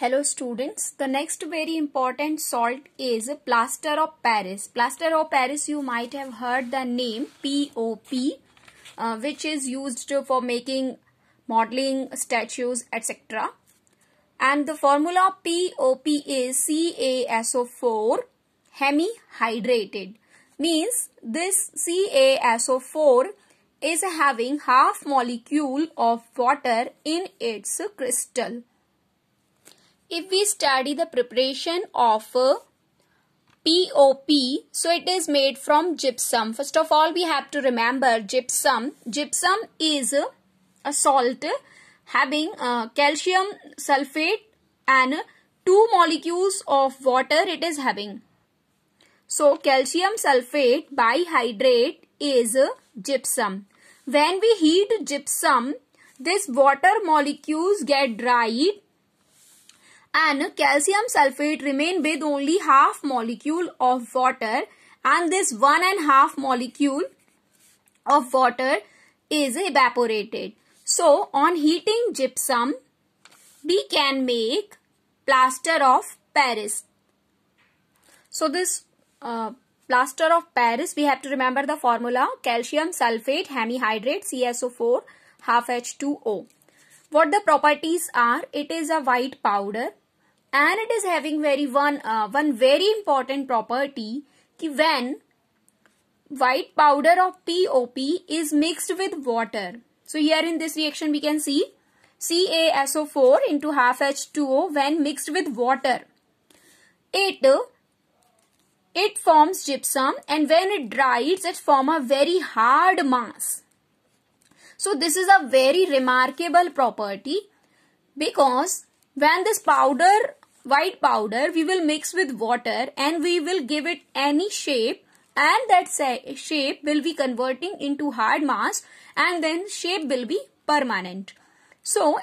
Hello students, the next very important salt is plaster of Paris. Plaster of Paris you might have heard the name POP uh, which is used for making modeling statues etc. And the formula POP is CaSO4 hemihydrated means this CaSO4 is having half molecule of water in its crystal if we study the preparation of POP, so it is made from gypsum. First of all, we have to remember gypsum. Gypsum is a salt having uh, calcium sulfate and two molecules of water it is having. So, calcium sulfate bihydrate is gypsum. When we heat gypsum, this water molecules get dried and calcium sulfate remain with only half molecule of water and this one and half molecule of water is evaporated. So on heating gypsum we can make plaster of Paris. So this uh, plaster of Paris we have to remember the formula calcium sulfate hemihydrate CSO4 half H2O. What the properties are it is a white powder and it is having very one uh, one very important property ki when white powder of pop is mixed with water so here in this reaction we can see CaSO4 into half H2O when mixed with water it it forms gypsum and when it dries it forms a very hard mass. So this is a very remarkable property because when this powder white powder we will mix with water and we will give it any shape and that shape will be converting into hard mass and then shape will be permanent. So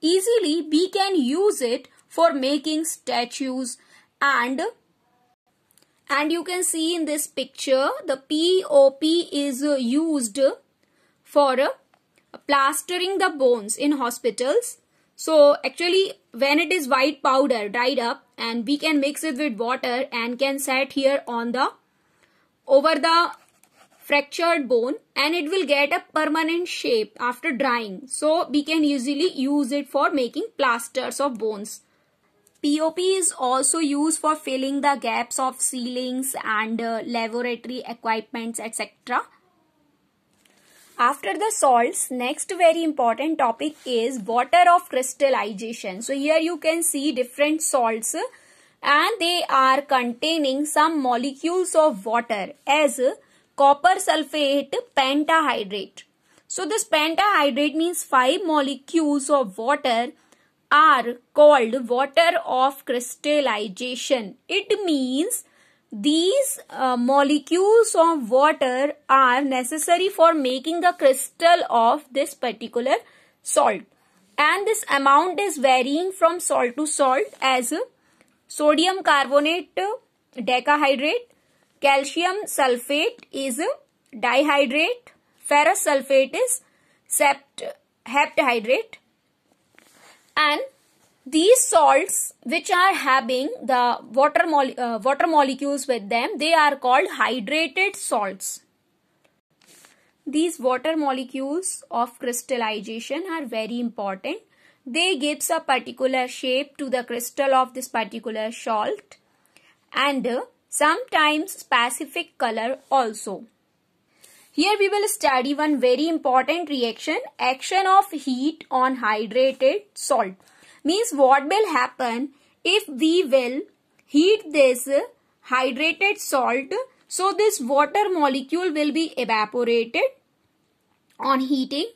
easily we can use it for making statues and and you can see in this picture the POP is used for plastering the bones in hospitals so actually when it is white powder dried up and we can mix it with water and can set here on the over the fractured bone and it will get a permanent shape after drying. So we can easily use it for making plasters of bones. POP is also used for filling the gaps of ceilings and uh, laboratory equipments etc. After the salts, next very important topic is water of crystallization. So here you can see different salts and they are containing some molecules of water as copper sulfate pentahydrate. So this pentahydrate means five molecules of water are called water of crystallization. It means these uh, molecules of water are necessary for making the crystal of this particular salt. And this amount is varying from salt to salt as sodium carbonate decahydrate, calcium sulfate is dihydrate, ferrous sulfate is sept heptahydrate and these salts which are having the water, mole uh, water molecules with them, they are called hydrated salts. These water molecules of crystallization are very important. They gives a particular shape to the crystal of this particular salt and uh, sometimes specific color also. Here we will study one very important reaction, action of heat on hydrated salt. Means what will happen if we will heat this hydrated salt. So this water molecule will be evaporated on heating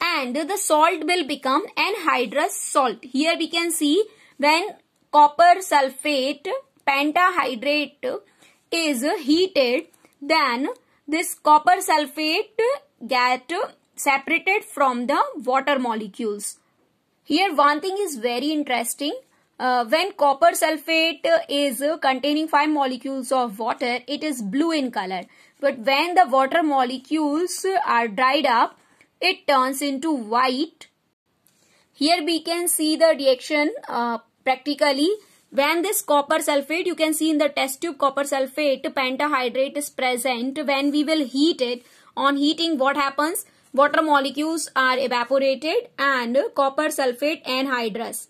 and the salt will become anhydrous salt. Here we can see when copper sulfate pentahydrate is heated then this copper sulfate get separated from the water molecules. Here one thing is very interesting. Uh, when copper sulfate is containing 5 molecules of water, it is blue in color. But when the water molecules are dried up, it turns into white. Here we can see the reaction uh, practically. When this copper sulfate, you can see in the test tube copper sulfate, pentahydrate is present. When we will heat it, on heating what happens? Water molecules are evaporated and copper sulfate anhydrous.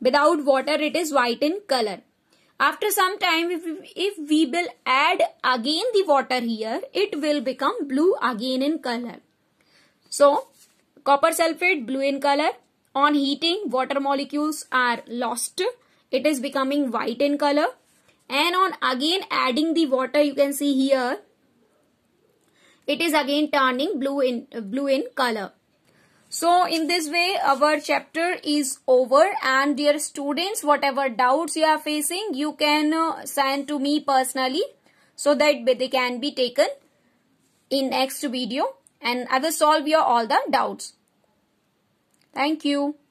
Without water it is white in color. After some time if, if we will add again the water here it will become blue again in color. So copper sulfate blue in color. On heating water molecules are lost. It is becoming white in color. And on again adding the water you can see here it is again turning blue in blue in color. So in this way our chapter is over and dear students whatever doubts you are facing you can uh, send to me personally so that they can be taken in next video and I will solve your all the doubts. Thank you.